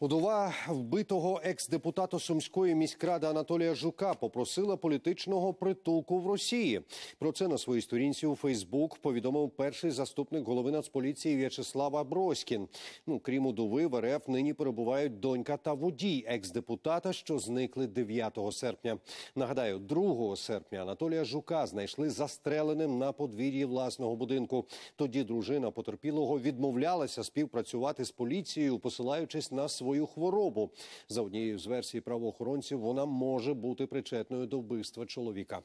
Удова вбитого екс-депутата Сумської міськради Анатолія Жука попросила політичного притулку в Росії. Про це на своїй сторінці у Фейсбук повідомив перший заступник голови Нацполіції В'ячеслава Броськін. Ну крім удови, в РФ нині перебувають донька та водій екс-депутата, що зникли 9 серпня. Нагадаю, 2 серпня Анатолія Жука знайшли застреленим на подвір'ї власного будинку. Тоді дружина потерпілого відмовлялася співпрацювати з поліцією, посилаючись на свої свою хворобу. За однією з версій правоохоронців вона може бути причетною до вбивства чоловіка.